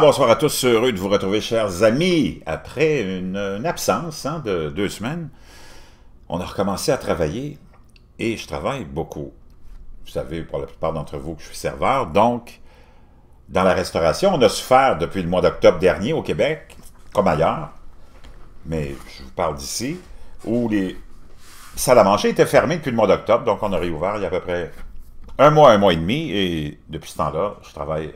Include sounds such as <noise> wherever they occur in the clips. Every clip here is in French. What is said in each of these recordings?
Bonsoir, à tous, heureux de vous retrouver, chers amis. Après une, absence hein, de deux semaines, on a recommencé à travailler et je travaille beaucoup. Vous savez, pour la plupart d'entre vous, que je suis serveur. Donc, dans la restauration, on a souffert depuis le mois d'octobre dernier au Québec, comme ailleurs, mais je vous parle d'ici, où les salles à manger étaient fermées depuis le mois d'octobre, donc on a réouvert il y a à peu près un mois, un mois et demi, et depuis ce temps-là, je travaille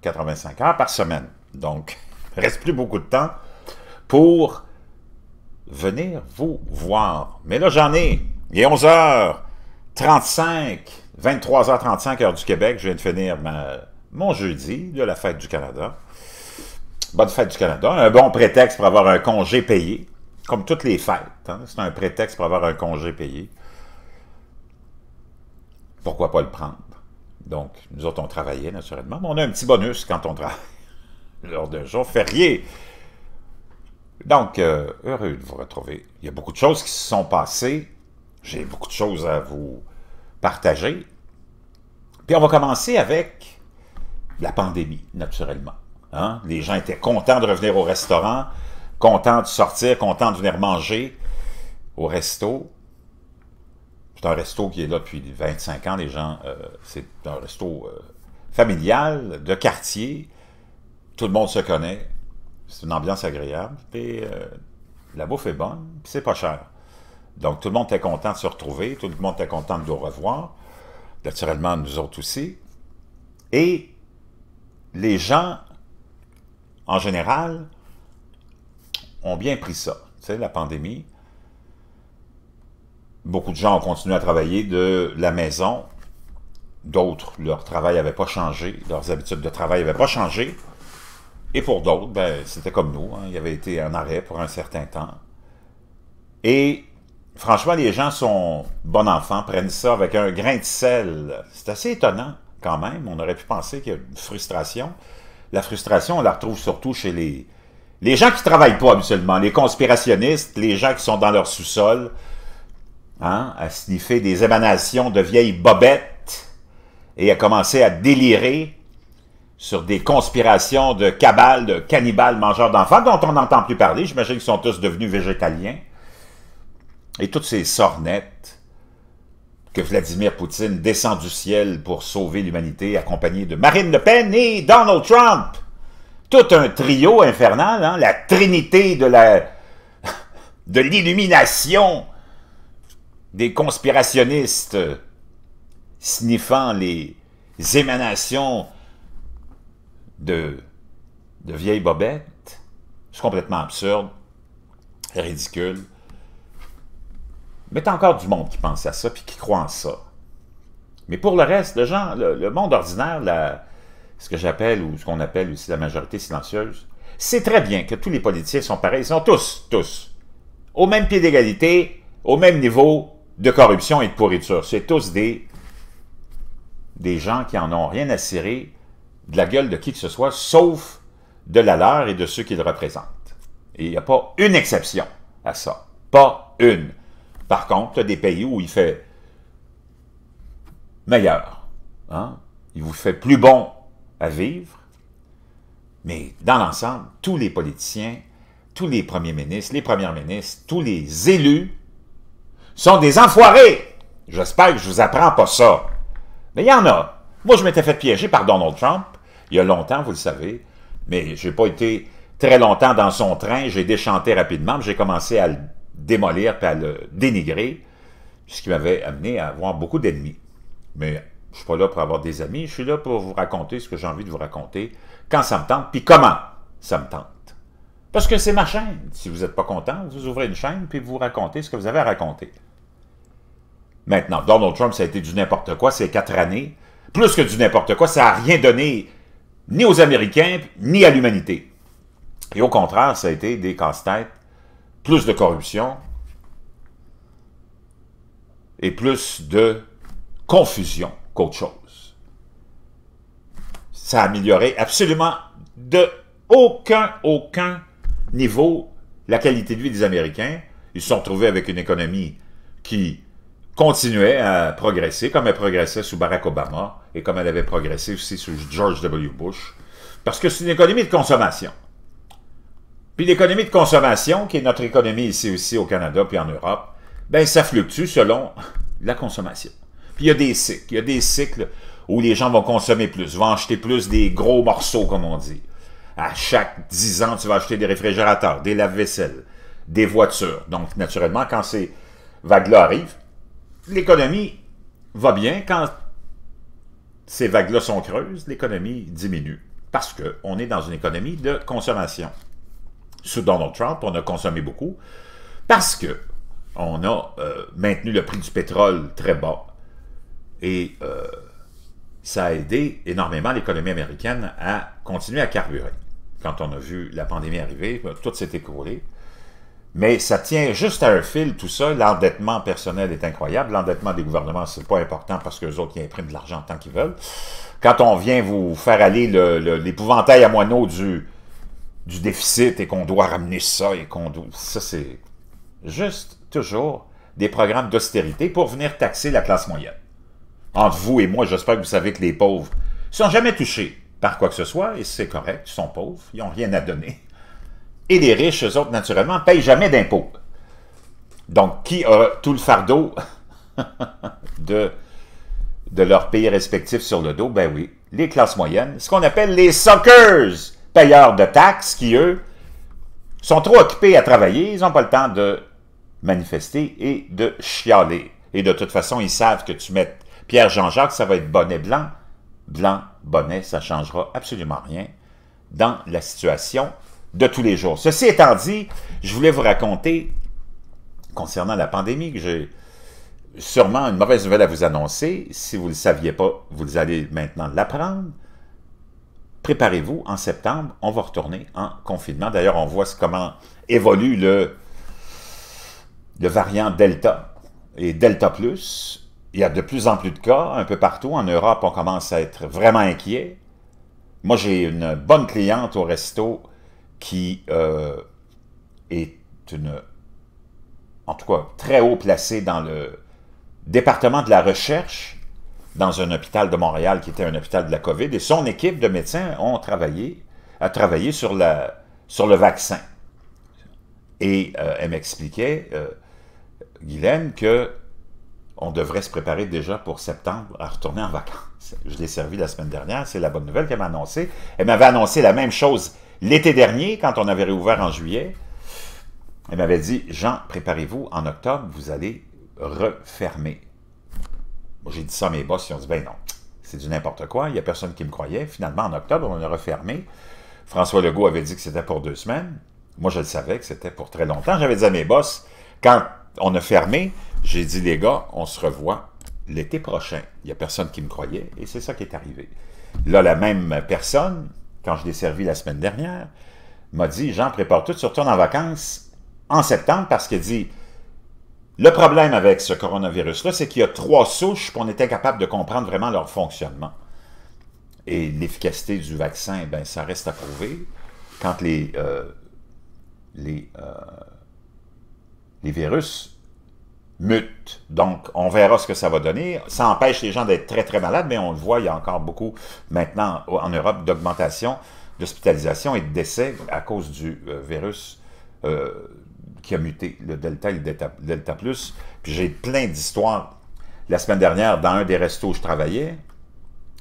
85 euh, heures par semaine. Donc, il <laughs> reste plus beaucoup de temps pour venir vous voir. Mais là, j'en ai. Il est 11h35, 23h35 heure du Québec. Je viens de finir mon jeudi de la fête du Canada. Bonne fête du Canada. Un bon prétexte pour avoir un congé payé, comme toutes les fêtes. Hein. C'est un prétexte pour avoir un congé payé pourquoi pas le prendre? Donc, nous autres, on travaillait naturellement, mais on a un petit bonus quand on travaille <laughs> lors d'un jour férié. Donc, euh, heureux de vous retrouver. Il y a beaucoup de choses qui se sont passées. J'ai beaucoup de choses à vous partager. Puis on va commencer avec la pandémie, naturellement. Hein? Les gens étaient contents de revenir au restaurant, contents de sortir, contents de venir manger au resto. C'est un resto qui est là depuis 25 ans. Les gens, euh, c'est un resto euh, familial, de quartier. Tout le monde se connaît. C'est une ambiance agréable. Et euh, la bouffe est bonne, c'est pas cher. Donc tout le monde est content de se retrouver, tout le monde est content de nous revoir. Naturellement, nous autres aussi. Et les gens, en général, ont bien pris ça. c'est la pandémie. Beaucoup de gens ont continué à travailler de la maison. D'autres, leur travail n'avait pas changé, leurs habitudes de travail n'avaient pas changé. Et pour d'autres, ben, c'était comme nous. Hein. Il y avait été en arrêt pour un certain temps. Et franchement, les gens sont bon enfants, prennent ça avec un grain de sel. C'est assez étonnant quand même. On aurait pu penser qu'il y a une frustration. La frustration, on la retrouve surtout chez les, les gens qui travaillent pas habituellement, les conspirationnistes, les gens qui sont dans leur sous-sol, a hein, à sniffer des émanations de vieilles bobettes et à commencer à délirer sur des conspirations de cabales, de cannibales, mangeurs d'enfants, dont on n'entend plus parler. J'imagine qu'ils sont tous devenus végétaliens. Et toutes ces sornettes que Vladimir Poutine descend du ciel pour sauver l'humanité, accompagné de Marine Le Pen et Donald Trump. Tout un trio infernal, hein, la trinité de la <laughs> de l'illumination des conspirationnistes sniffant les émanations de, de vieilles bobettes. C'est complètement absurde, ridicule. Mais t'as encore du monde qui pense à ça puis qui croit en ça. Mais pour le reste, le, genre, le, monde ordinaire, ce que j'appelle ou ce qu'on appelle aussi la majorité silencieuse, c'est très bien que tous les politiciens sont pareils. Ils sont tous, tous, au même pied d'égalité, au même niveau, de corruption et de pourriture. C'est tous des, des gens qui n'en ont rien à cirer de la gueule de qui que ce soit, sauf de la leur et de ceux qu'ils représentent. Et il n'y a pas une exception à ça. Pas une. Par contre, des pays où il fait meilleur. Hein? Il vous fait plus bon à vivre. Mais dans l'ensemble, tous les politiciens, tous les premiers ministres, les premières ministres, tous les élus sont des enfoirés. J'espère que je vous apprends pas ça. Mais il y en a. Moi, je m'étais fait piéger par Donald Trump, il y a longtemps, vous le savez, mais j'ai pas été très longtemps dans son train, j'ai déchanté rapidement, j'ai commencé à le démolir puis à le dénigrer, ce qui m'avait amené à avoir beaucoup d'ennemis. Mais je suis pas là pour avoir des amis, je suis là pour vous raconter ce que j'ai envie de vous raconter, quand ça me tente, puis comment ça me tente. Parce que c'est ma chaîne. Si vous n'êtes pas content, vous ouvrez une chaîne puis vous racontez ce que vous avez à raconter maintenant. Donald Trump, ça a été du n'importe quoi ces quatre années. Plus que du n'importe quoi, ça n'a rien donné ni aux Américains, ni à l'humanité. Et au contraire, ça a été des casse-têtes, plus de corruption et plus de confusion qu'autre chose. Ça a amélioré absolument de aucun, aucun niveau la qualité de vie des Américains. Ils se sont retrouvés avec une économie qui continuait à progresser, comme elle progressait sous Barack Obama et comme elle avait progressé aussi sous George W. Bush, parce que c'est une économie de consommation. Puis l'économie de consommation, qui est notre économie ici aussi au Canada puis en Europe, ben ça fluctue selon <laughs> la consommation. Puis il y a des cycles. Il y a des cycles où les gens vont consommer plus, vont acheter plus des gros morceaux, comme on dit. À chaque 10 ans, tu vas acheter des réfrigérateurs, des lave-vaisselle, des voitures. Donc, naturellement, quand ces vagues-là arrivent, l'économie va bien quand ces vagues-là sont creuses, l'économie diminue parce qu'on est dans une économie de consommation. Sous Donald Trump, on a consommé beaucoup parce que on a euh, maintenu le prix du pétrole très bas et euh, ça a aidé énormément l'économie américaine à continuer à carburer. Quand on a vu la pandémie arriver, ben, tout s'est écroulé. Mais ça tient juste à un fil, tout ça. L'endettement personnel est incroyable. L'endettement des gouvernements, c'est pas important parce que les autres, ils impriment de l'argent tant qu'ils veulent. Quand on vient vous faire aller l'épouvantail à moineau du, déficit et qu'on doit ramener ça et qu'on doit... Ça, c'est juste toujours des programmes d'austérité pour venir taxer la classe moyenne. Entre vous et moi, j'espère que vous savez que les pauvres sont jamais touchés par quoi que ce soit, et c'est correct, ils sont pauvres, ils n'ont rien à donner. Et les riches, eux autres, naturellement, ne payent jamais d'impôts. Donc, qui a tout le fardeau <laughs> de, de leur pays respectif sur le dos? Ben oui, les classes moyennes, ce qu'on appelle les suckers, payeurs de taxes, qui, eux, sont trop occupés à travailler, ils n'ont pas le temps de manifester et de chialer. Et de toute façon, ils savent que tu mets Pierre-Jean-Jacques, ça va être bonnet blanc. Blanc, bonnet, ça ne changera absolument rien dans la situation de tous les jours. Ceci étant dit, je voulais vous raconter, concernant la pandémie, que j'ai sûrement une mauvaise nouvelle à vous annoncer. Si vous ne le saviez pas, vous allez maintenant l'apprendre. Préparez-vous, en septembre, on va retourner en confinement. D'ailleurs, on voit comment évolue le, variant Delta et Delta Plus. Il y a de plus en plus de cas un peu partout. En Europe, on commence à être vraiment inquiet. Moi, j'ai une bonne cliente au resto qui euh, est une, en tout cas, très haut placé dans le département de la recherche dans un hôpital de Montréal qui était un hôpital de la COVID, et son équipe de médecins ont travaillé, a travaillé sur, la, sur le vaccin. Et euh, elle m'expliquait, euh, Guylaine, que on devrait se préparer déjà pour septembre à retourner en vacances. Je l'ai servi la semaine dernière, c'est la bonne nouvelle qu'elle m'a annoncée. Elle m'avait annoncé la même chose L'été dernier, quand on avait réouvert en juillet, elle m'avait dit, Jean, préparez-vous, en octobre, vous allez refermer. j'ai dit ça à mes boss, ils ont dit, ben non, c'est du n'importe quoi, il n'y a personne qui me croyait. Finalement, en octobre, on a refermé. François Legault avait dit que c'était pour deux semaines. Moi, je le savais que c'était pour très longtemps. J'avais dit à mes boss, quand on a fermé, j'ai dit, les gars, on se revoit l'été prochain. Il n'y a personne qui me croyait, et c'est ça qui est arrivé. Là, la même personne, quand je l'ai servi la semaine dernière, m'a dit Jean, prépare tout, tu retournes en vacances en septembre parce qu'il dit Le problème avec ce coronavirus-là, c'est qu'il y a trois souches qu'on était capable de comprendre vraiment leur fonctionnement. Et l'efficacité du vaccin, ben, ça reste à prouver. Quand les, euh, les, euh, les virus mute. Donc, on verra ce que ça va donner. Ça empêche les gens d'être très, très malades, mais on le voit, il y a encore beaucoup maintenant en Europe d'augmentation d'hospitalisation et de décès à cause du euh, virus euh, qui a muté, le Delta et le Delta, Plus. Puis j'ai plein d'histoires. La semaine dernière, dans un des restos où je travaillais,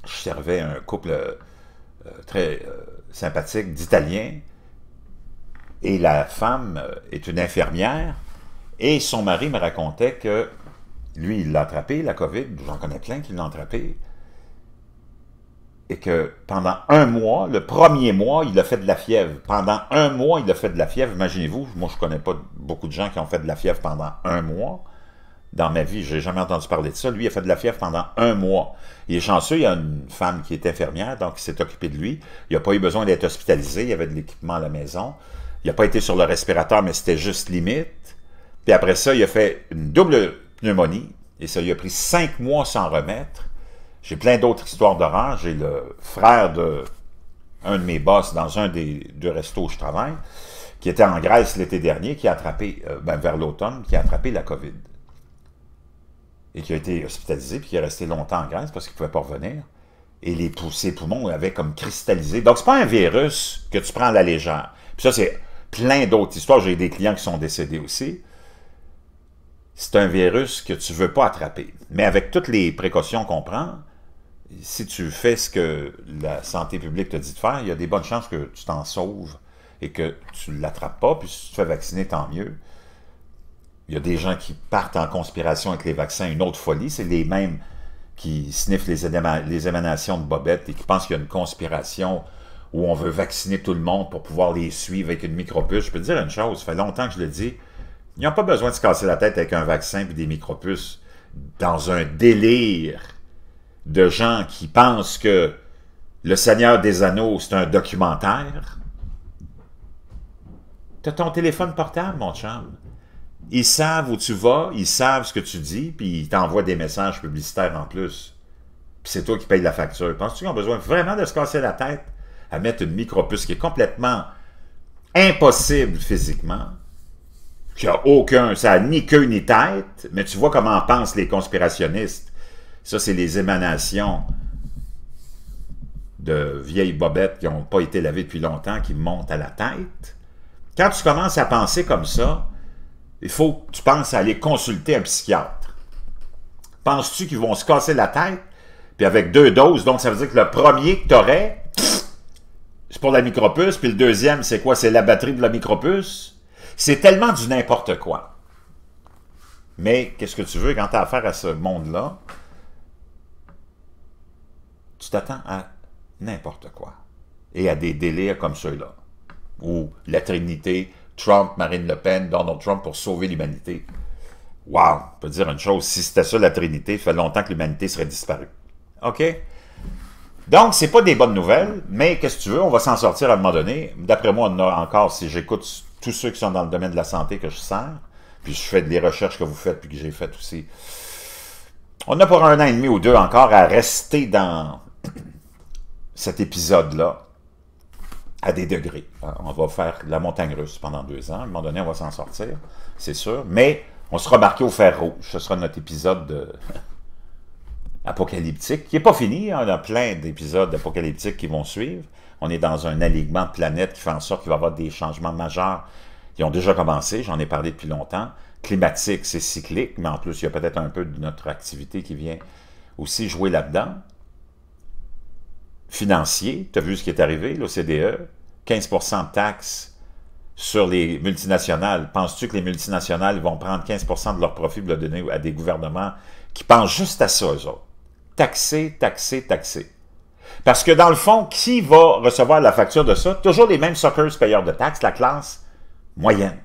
je servais un couple euh, très sympathique d'Italiens. Et la femme est une infirmière et son mari me racontait que lui, il l'a attrapé, la COVID, j'en connais plein qui l'ont attrapé, et que pendant un mois, le premier mois, il a fait de la fièvre. Pendant un mois, il a fait de la fièvre. Imaginez-vous, moi, je ne connais pas beaucoup de gens qui ont fait de la fièvre pendant un mois. Dans ma vie, je n'ai jamais entendu parler de ça. Lui, il a fait de la fièvre pendant un mois. Il est chanceux, il y a une femme qui est infirmière, donc qui s'est occupée de lui. Il n'a pas eu besoin d'être hospitalisé, il y avait de l'équipement à la maison. Il n'a pas été sur le respirateur, mais c'était juste limite. Puis après ça, il a fait une double pneumonie. Et ça lui a pris cinq mois sans remettre. J'ai plein d'autres histoires d'horreur. J'ai le frère de un de mes boss dans un des deux restos où je travaille, qui était en Grèce l'été dernier, qui a attrapé, euh, ben, vers l'automne, qui a attrapé la COVID. Et qui a été hospitalisé, puis qui est resté longtemps en Grèce parce qu'il ne pouvait pas revenir. Et les, ses poumons avaient comme cristallisé. Donc, ce n'est pas un virus que tu prends à la légère. Puis ça, c'est plein d'autres histoires. J'ai des clients qui sont décédés aussi c'est un virus que tu ne veux pas attraper. Mais avec toutes les précautions qu'on prend, si tu fais ce que la santé publique te dit de faire, il y a des bonnes chances que tu t'en sauves et que tu ne l'attrapes pas. Puis si tu te fais vacciner, tant mieux. Il y a des gens qui partent en conspiration avec les vaccins, une autre folie. C'est les mêmes qui sniffent les, émanations de Bobette et qui pensent qu'il y a une conspiration où on veut vacciner tout le monde pour pouvoir les suivre avec une micropuce. Je peux te dire une chose, ça fait longtemps que je le dis, ils n'ont pas besoin de se casser la tête avec un vaccin et des micropuces dans un délire de gens qui pensent que Le Seigneur des Anneaux, c'est un documentaire. T'as ton téléphone portable, mon chum. Ils savent où tu vas, ils savent ce que tu dis, puis ils t'envoient des messages publicitaires en plus. Puis c'est toi qui payes la facture. Penses-tu qu'ils ont besoin vraiment de se casser la tête à mettre une micropuce qui est complètement impossible physiquement qui aucun, ça a ni queue ni tête, mais tu vois comment pensent les conspirationnistes. Ça, c'est les émanations de vieilles bobettes qui n'ont pas été lavées depuis longtemps, qui montent à la tête. Quand tu commences à penser comme ça, il faut que tu penses à aller consulter un psychiatre. Penses-tu qu'ils vont se casser la tête? Puis avec deux doses, donc ça veut dire que le premier que tu aurais, c'est pour la micropuce, puis le deuxième, c'est quoi? C'est la batterie de la micropuce. C'est tellement du n'importe quoi. Mais qu'est-ce que tu veux quand tu as affaire à ce monde-là? Tu t'attends à n'importe quoi. Et à des délires comme ceux-là. Ou la Trinité, Trump, Marine Le Pen, Donald Trump pour sauver l'humanité. Wow! On peut dire une chose, si c'était ça la Trinité, il fait longtemps que l'humanité serait disparue. OK? Donc, c'est pas des bonnes nouvelles, mais qu'est-ce que tu veux, on va s'en sortir à un moment donné. D'après moi, on a encore, si j'écoute tous ceux qui sont dans le domaine de la santé que je sers, puis je fais des recherches que vous faites, puis que j'ai faites aussi. On a pour un an et demi ou deux encore à rester dans <clears throat> cet épisode-là à des degrés. On va faire la montagne russe pendant deux ans. À un moment donné, on va s'en sortir, c'est sûr. Mais on sera marqué au fer rouge. Ce sera notre épisode de apocalyptique, qui n'est pas fini. Hein. On a plein d'épisodes apocalyptiques qui vont suivre. On est dans un alignement de planètes qui fait en sorte qu'il va y avoir des changements majeurs qui ont déjà commencé, j'en ai parlé depuis longtemps. Climatique, c'est cyclique, mais en plus, il y a peut-être un peu de notre activité qui vient aussi jouer là-dedans. Financier, tu as vu ce qui est arrivé, l'OCDE, 15 de taxes sur les multinationales. Penses-tu que les multinationales vont prendre 15 de leurs profits pour le donner à des gouvernements qui pensent juste à ça, eux autres? taxer, taxer, taxer. Parce que dans le fond, qui va recevoir la facture de ça? Toujours les mêmes suckers payeurs de taxes, la classe moyenne.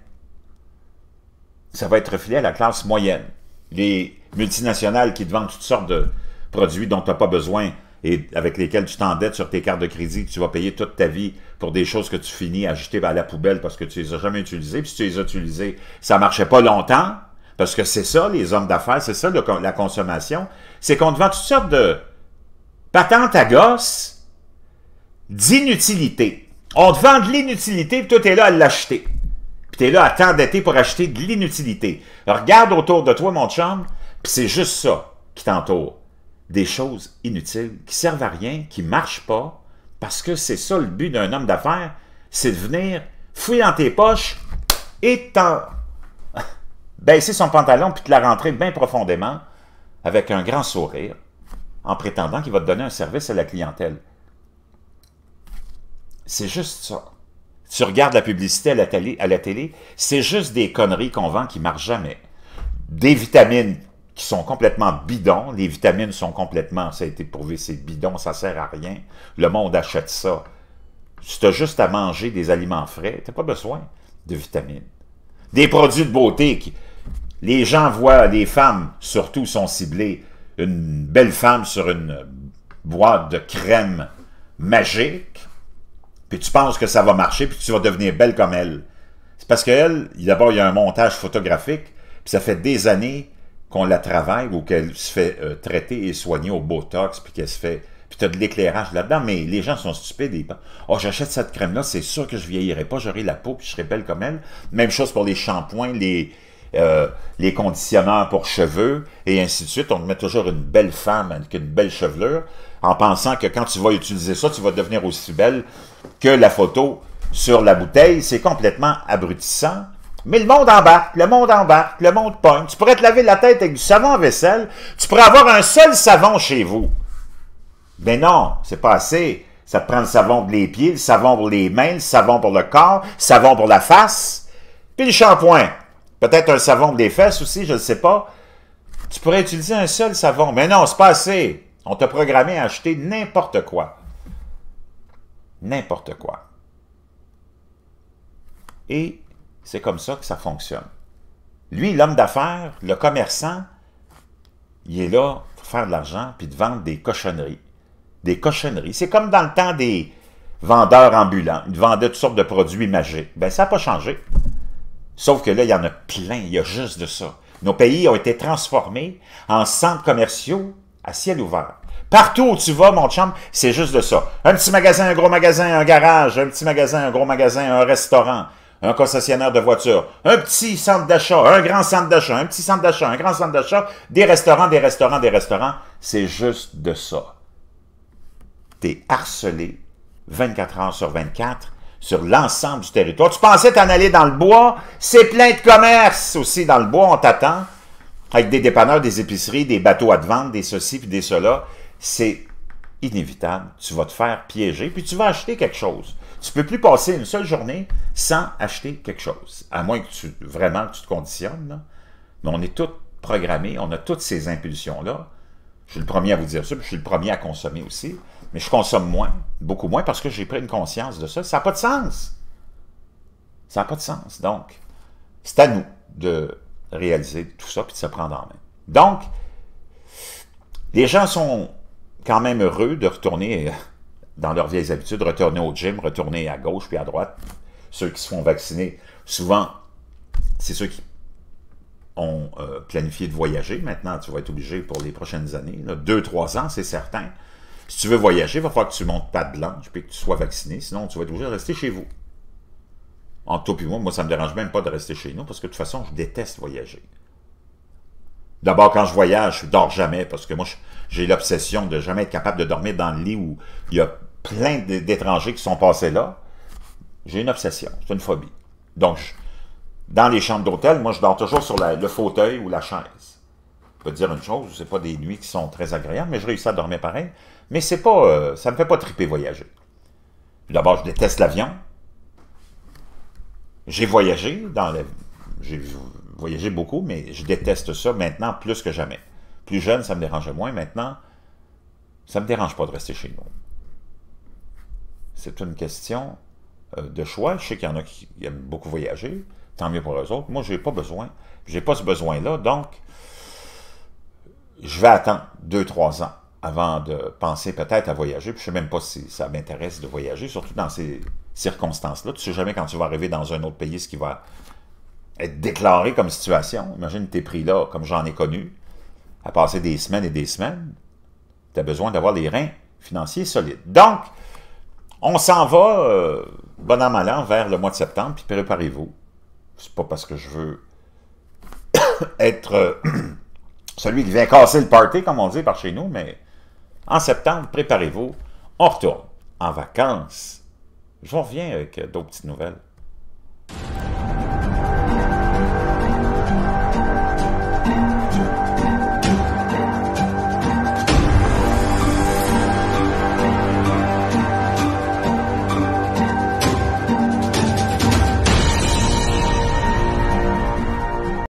Ça va être refilé à la classe moyenne. Les multinationales qui te vendent toutes sortes de produits dont tu n'as pas besoin et avec lesquels tu t'endettes sur tes cartes de crédit, que tu vas payer toute ta vie pour des choses que tu finis à jeter à la poubelle parce que tu les as jamais utilisées. Puis tu les as utilisées, ça marchait pas longtemps, parce que c'est ça, les hommes d'affaires, c'est ça la consommation. C'est qu'on te vend toutes sortes de patentes à gosse d'inutilité. On te vend de l'inutilité, puis toi, t'es là à l'acheter. Puis t'es là à t'endetter pour acheter de l'inutilité. Regarde autour de toi, mon chambre, puis c'est juste ça qui t'entoure. Des choses inutiles, qui servent à rien, qui marchent pas, parce que c'est ça le but d'un homme d'affaires, c'est de venir fouiller dans tes poches et t'en baisser son pantalon puis te la rentrer bien profondément avec un grand sourire en prétendant qu'il va te donner un service à la clientèle. C'est juste ça. Tu regardes la publicité à la télé, à la télé c'est juste des conneries qu'on vend qui marchent jamais. Des vitamines qui sont complètement bidons. Les vitamines sont complètement, ça a été prouvé, c'est bidon, ça sert à rien. Le monde achète ça. tu as juste à manger des aliments frais, tu n'as pas besoin de vitamines. Des produits de beauté qui, les gens voient, les femmes surtout sont ciblées, une belle femme sur une boîte de crème magique, puis tu penses que ça va marcher, puis tu vas devenir belle comme elle. C'est parce qu'elle, d'abord, il y a un montage photographique, puis ça fait des années qu'on la travaille ou qu'elle se fait euh, traiter et soigner au Botox, puis qu'elle se fait... Puis tu as de l'éclairage là-dedans, mais les gens sont stupides. Ils oh, j'achète cette crème-là, c'est sûr que je vieillirai pas, j'aurai la peau, puis je serai belle comme elle. Même chose pour les shampoings, les, euh, les conditionneurs pour cheveux, et ainsi de suite. On met toujours une belle femme avec une belle chevelure, en pensant que quand tu vas utiliser ça, tu vas devenir aussi belle que la photo sur la bouteille. C'est complètement abrutissant. Mais le monde embarque, le monde embarque, le monde pointe. Tu pourrais te laver la tête avec du savon à vaisselle. Tu pourrais avoir un seul savon chez vous. Mais non, c'est pas assez. Ça te prend le savon pour les pieds, le savon pour les mains, le savon pour le corps, le savon pour la face, puis le shampoing. Peut-être un savon des fesses aussi, je ne sais pas. Tu pourrais utiliser un seul savon. Mais non, c'est pas assez. On t'a programmé à acheter n'importe quoi. N'importe quoi. Et c'est comme ça que ça fonctionne. Lui, l'homme d'affaires, le commerçant, il est là pour faire de l'argent puis de vendre des cochonneries. Des cochonneries. C'est comme dans le temps des vendeurs ambulants. Ils vendaient toutes sortes de produits magiques. Ben, ça n'a pas changé. Sauf que là, il y en a plein, il y a juste de ça. Nos pays ont été transformés en centres commerciaux à ciel ouvert. Partout où tu vas, mon chum, c'est juste de ça. Un petit magasin, un gros magasin, un garage, un petit magasin, un gros magasin, un restaurant, un concessionnaire de voitures, un petit centre d'achat, un grand centre d'achat, un petit centre d'achat, un grand centre d'achat, des restaurants, des restaurants, des restaurants. C'est juste de ça. T'es harcelé 24 heures sur 24 sur l'ensemble du territoire. Tu pensais t'en aller dans le bois, c'est plein de commerces aussi dans le bois, on t'attend, avec des dépanneurs, des épiceries, des bateaux à te vendre, des ceci puis des cela. C'est inévitable, tu vas te faire piéger, puis tu vas acheter quelque chose. Tu peux plus passer une seule journée sans acheter quelque chose, à moins que tu, vraiment, tu te conditionnes. Mais on est tous programmés, on a toutes ces impulsions-là. Je suis le premier à vous dire ça, puis je suis le premier à consommer aussi. Mais je consomme moins, beaucoup moins, parce que j'ai pris une conscience de ça. Ça n'a pas de sens. Ça n'a pas de sens. Donc, c'est à nous de réaliser tout ça, puis de se prendre en main. Donc, les gens sont quand même heureux de retourner euh, dans leurs vieilles habitudes, retourner au gym, retourner à gauche puis à droite. Ceux qui se font vacciner, souvent, c'est ceux qui ont euh, planifié de voyager. Maintenant, tu vas être obligé pour les prochaines années. deux, trois ans, c'est certain. Si tu veux voyager, il va falloir que tu montes pas de blanche puis que tu sois vacciné. Sinon, tu vas être obligé de rester chez vous. En tout, puis moi, moi, ça me dérange même pas de rester chez nous parce que de toute façon, je déteste voyager. D'abord, quand je voyage, je dors jamais parce que moi, j'ai l'obsession de jamais être capable de dormir dans le lit où il y a plein d'étrangers qui sont passés là. J'ai une obsession, c'est une phobie. Donc, je, dans les chambres d'hôtel, moi, je dors toujours sur le fauteuil ou la chaise. Je peux te dire une chose, c'est pas des nuits qui sont très agréables, mais je réussis à dormir pareil. Mais c'est pas, euh, ça me fait pas triper voyager. D'abord, je déteste l'avion. J'ai voyagé dans J'ai voyagé beaucoup, mais je déteste ça maintenant plus que jamais. Plus jeune, ça me dérangeait moins. Maintenant, ça me dérange pas de rester chez nous. C'est une question euh, de choix. Je sais qu'il y en a qui aiment beaucoup voyager tant mieux pour eux autres. Moi, je n'ai pas besoin. Je n'ai pas ce besoin-là. Donc, je vais attendre deux, trois ans avant de penser peut-être à voyager. Puis je ne sais même pas si ça m'intéresse de voyager, surtout dans ces circonstances-là. Tu ne sais jamais quand tu vas arriver dans un autre pays ce qui va être déclaré comme situation. Imagine tes prix là, comme j'en ai connu, à passer des semaines et des semaines. Tu as besoin d'avoir les reins financiers solides. Donc, on s'en va, euh, bon an, mal an, vers le mois de septembre, puis préparez-vous. C'est pas parce que je veux <coughs> être euh, <coughs> celui qui vient casser le party, comme on dit par chez nous, mais en septembre, préparez-vous. On retourne en vacances. Je reviens avec d'autres petites nouvelles.